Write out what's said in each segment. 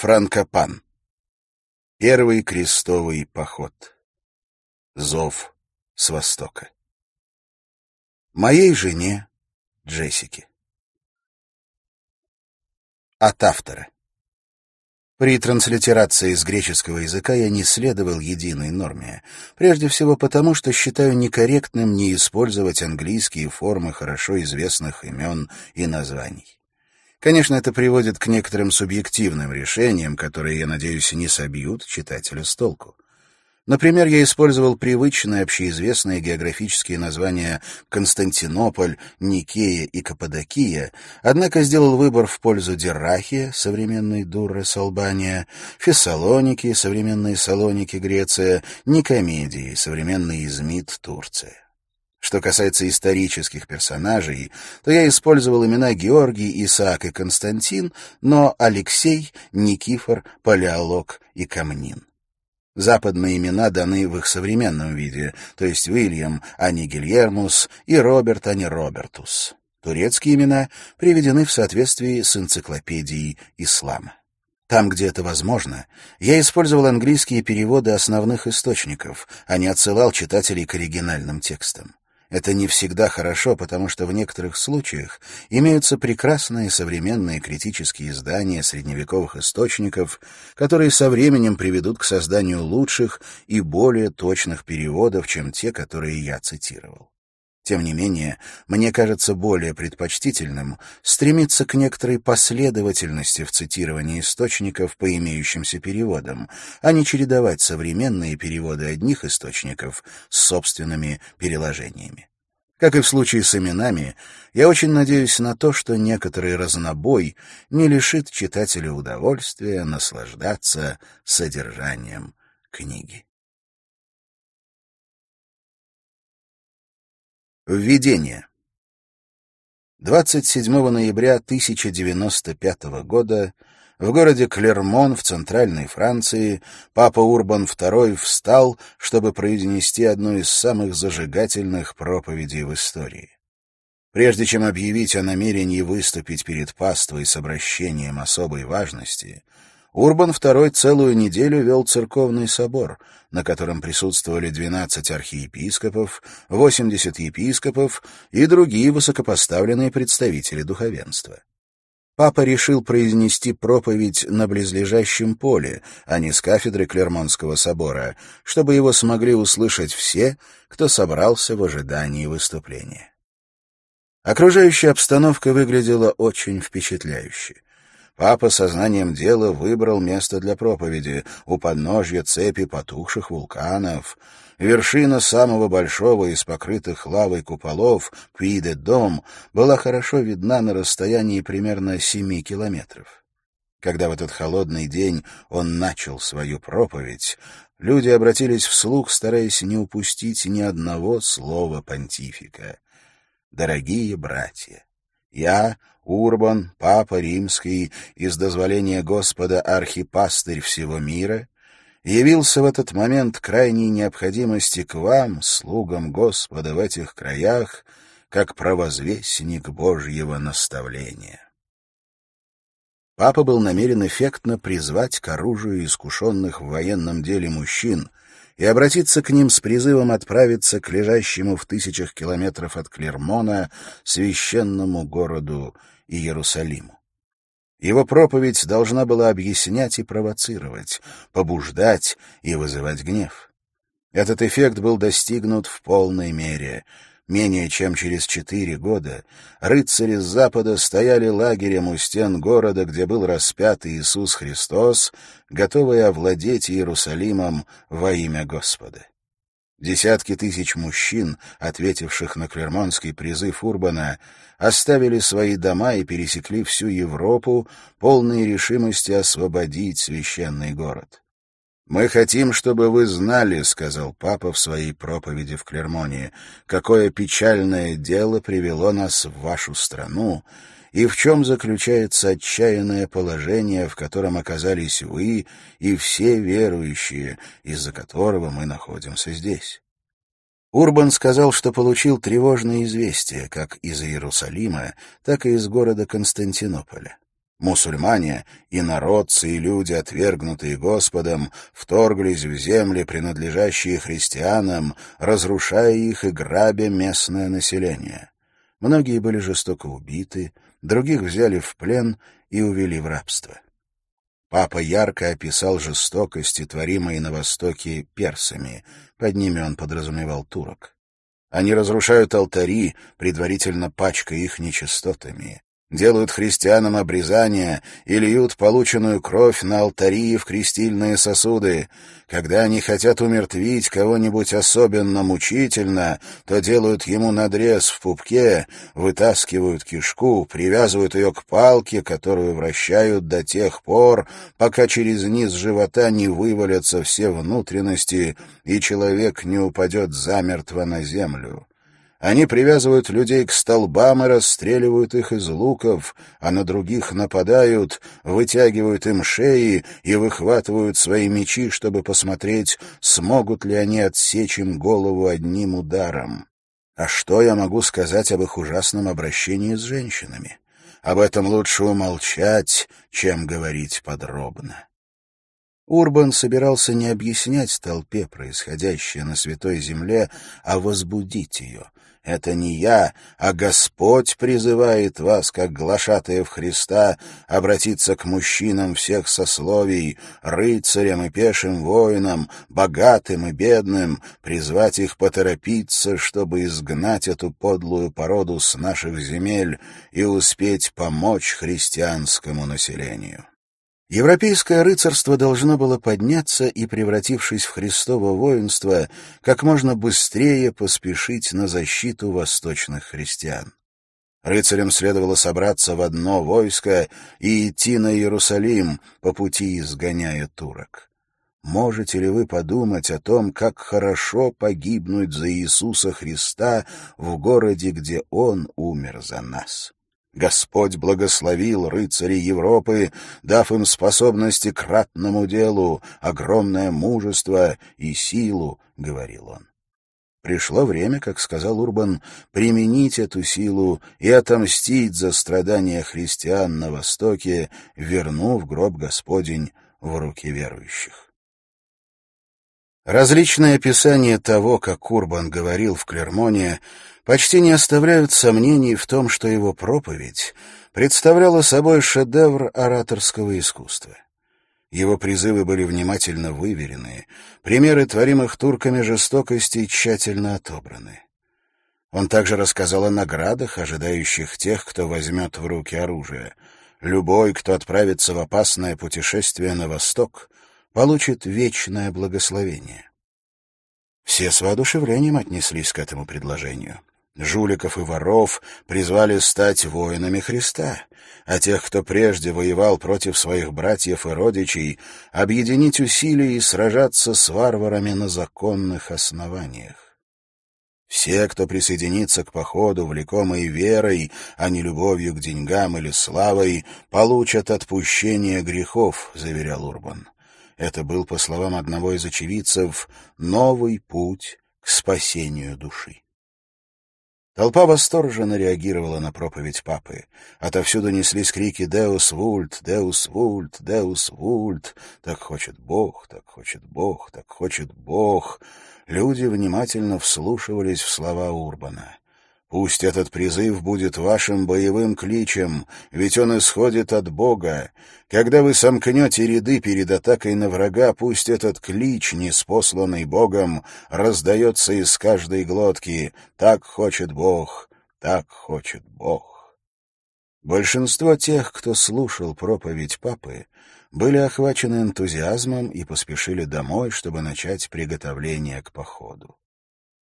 Франкопан. Первый крестовый поход. Зов с востока. Моей жене Джессике. От автора. При транслитерации с греческого языка я не следовал единой норме, прежде всего потому, что считаю некорректным не использовать английские формы хорошо известных имен и названий. Конечно, это приводит к некоторым субъективным решениям, которые, я надеюсь, не собьют читателя с толку. Например, я использовал привычные общеизвестные географические названия Константинополь, Никея и Каппадокия, однако сделал выбор в пользу Деррахия, современной Дуррес Албания, Фессалоники, современные Салоники Греция, Никомедии, современный Измит Турция. Что касается исторических персонажей, то я использовал имена Георгий, Исаак и Константин, но Алексей, Никифор, Палеолог и Камнин. Западные имена даны в их современном виде, то есть Уильям, а не Гильермус, и Роберт, а не Робертус. Турецкие имена приведены в соответствии с энциклопедией ислама. Там, где это возможно, я использовал английские переводы основных источников, а не отсылал читателей к оригинальным текстам. Это не всегда хорошо, потому что в некоторых случаях имеются прекрасные современные критические издания средневековых источников, которые со временем приведут к созданию лучших и более точных переводов, чем те, которые я цитировал. Тем не менее, мне кажется более предпочтительным стремиться к некоторой последовательности в цитировании источников по имеющимся переводам, а не чередовать современные переводы одних источников с собственными переложениями. Как и в случае с именами, я очень надеюсь на то, что некоторый разнобой не лишит читателя удовольствия наслаждаться содержанием книги. Введение. 27 ноября 1095 года в городе Клермон в Центральной Франции папа Урбан II встал, чтобы произнести одну из самых зажигательных проповедей в истории. Прежде чем объявить о намерении выступить перед паствой с обращением особой важности — Урбан II целую неделю вел церковный собор, на котором присутствовали 12 архиепископов, 80 епископов и другие высокопоставленные представители духовенства. Папа решил произнести проповедь на близлежащем поле, а не с кафедры Клермонского собора, чтобы его смогли услышать все, кто собрался в ожидании выступления. Окружающая обстановка выглядела очень впечатляюще. Папа сознанием дела выбрал место для проповеди у подножья цепи потухших вулканов. Вершина самого большого из покрытых лавой куполов, пи дом была хорошо видна на расстоянии примерно семи километров. Когда в этот холодный день он начал свою проповедь, люди обратились вслух, стараясь не упустить ни одного слова понтифика. «Дорогие братья!» Я, Урбан, Папа Римский, из дозволения Господа архипастырь всего мира, явился в этот момент крайней необходимости к вам, слугам Господа в этих краях, как провозвестник Божьего наставления. Папа был намерен эффектно призвать к оружию искушенных в военном деле мужчин — и обратиться к ним с призывом отправиться к лежащему в тысячах километров от Клермона священному городу Иерусалиму. Его проповедь должна была объяснять и провоцировать, побуждать и вызывать гнев. Этот эффект был достигнут в полной мере. Менее чем через четыре года рыцари с Запада стояли лагерем у стен города, где был распят Иисус Христос, готовые овладеть Иерусалимом во имя Господа. Десятки тысяч мужчин, ответивших на клермонский призыв Урбана, оставили свои дома и пересекли всю Европу, полные решимости освободить священный город. «Мы хотим, чтобы вы знали», — сказал папа в своей проповеди в Клермонии, «какое печальное дело привело нас в вашу страну, и в чем заключается отчаянное положение, в котором оказались вы и все верующие, из-за которого мы находимся здесь». Урбан сказал, что получил тревожные известия как из Иерусалима, так и из города Константинополя. Мусульмане, и народцы, и люди, отвергнутые Господом, вторглись в земли, принадлежащие христианам, разрушая их и грабя местное население. Многие были жестоко убиты, других взяли в плен и увели в рабство. Папа ярко описал жестокости, творимые на Востоке персами, под ними он подразумевал турок. Они разрушают алтари, предварительно пачкая их нечистотами делают христианам обрезание, и льют полученную кровь на алтари и в крестильные сосуды. Когда они хотят умертвить кого-нибудь особенно мучительно, то делают ему надрез в пупке, вытаскивают кишку, привязывают ее к палке, которую вращают до тех пор, пока через низ живота не вывалятся все внутренности, и человек не упадет замертво на землю. Они привязывают людей к столбам и расстреливают их из луков, а на других нападают, вытягивают им шеи и выхватывают свои мечи, чтобы посмотреть, смогут ли они отсечь им голову одним ударом. А что я могу сказать об их ужасном обращении с женщинами? Об этом лучше умолчать, чем говорить подробно. Урбан собирался не объяснять толпе происходящее на Святой Земле, а возбудить ее. «Это не я, а Господь призывает вас, как глашатаев Христа, обратиться к мужчинам всех сословий, рыцарям и пешим воинам, богатым и бедным, призвать их поторопиться, чтобы изгнать эту подлую породу с наших земель и успеть помочь христианскому населению». Европейское рыцарство должно было подняться и, превратившись в Христово воинство, как можно быстрее поспешить на защиту восточных христиан. Рыцарям следовало собраться в одно войско и идти на Иерусалим, по пути изгоняя турок. Можете ли вы подумать о том, как хорошо погибнуть за Иисуса Христа в городе, где Он умер за нас? Господь благословил рыцарей Европы, дав им способности к ратному делу, огромное мужество и силу, — говорил он. Пришло время, как сказал Урбан, применить эту силу и отомстить за страдания христиан на Востоке, вернув гроб Господень в руки верующих. Различные описания того, как Урбан говорил в Клермоне, почти не оставляют сомнений в том, что его проповедь представляла собой шедевр ораторского искусства. Его призывы были внимательно выверены, примеры творимых турками жестокостей тщательно отобраны. Он также рассказал о наградах, ожидающих тех, кто возьмет в руки оружие. Любой, кто отправится в опасное путешествие на восток — получит вечное благословение. Все с воодушевлением отнеслись к этому предложению. Жуликов и воров призвали стать воинами Христа, а тех, кто прежде воевал против своих братьев и родичей, объединить усилия и сражаться с варварами на законных основаниях. Все, кто присоединится к походу, влекомые верой, а не любовью к деньгам или славой, получат отпущение грехов, — заверял Урбан. Это был, по словам одного из очевидцев, новый путь к спасению души. Толпа восторженно реагировала на проповедь папы. Отовсюду неслись крики «Деус вульт! Деус вульт! Деус вульт!» «Так хочет Бог! Так хочет Бог! Так хочет Бог!» Люди внимательно вслушивались в слова Урбана. Пусть этот призыв будет вашим боевым кличем, ведь он исходит от Бога. Когда вы сомкнете ряды перед атакой на врага, пусть этот клич, неспосланный Богом, раздается из каждой глотки. Так хочет Бог, так хочет Бог. Большинство тех, кто слушал проповедь Папы, были охвачены энтузиазмом и поспешили домой, чтобы начать приготовление к походу.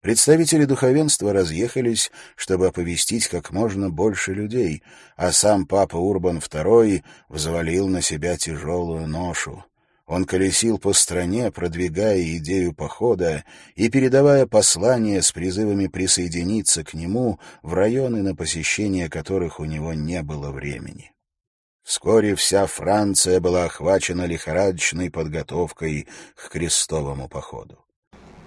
Представители духовенства разъехались, чтобы оповестить как можно больше людей, а сам папа Урбан II взвалил на себя тяжелую ношу. Он колесил по стране, продвигая идею похода и передавая послания с призывами присоединиться к нему в районы, на посещение которых у него не было времени. Вскоре вся Франция была охвачена лихорадочной подготовкой к крестовому походу.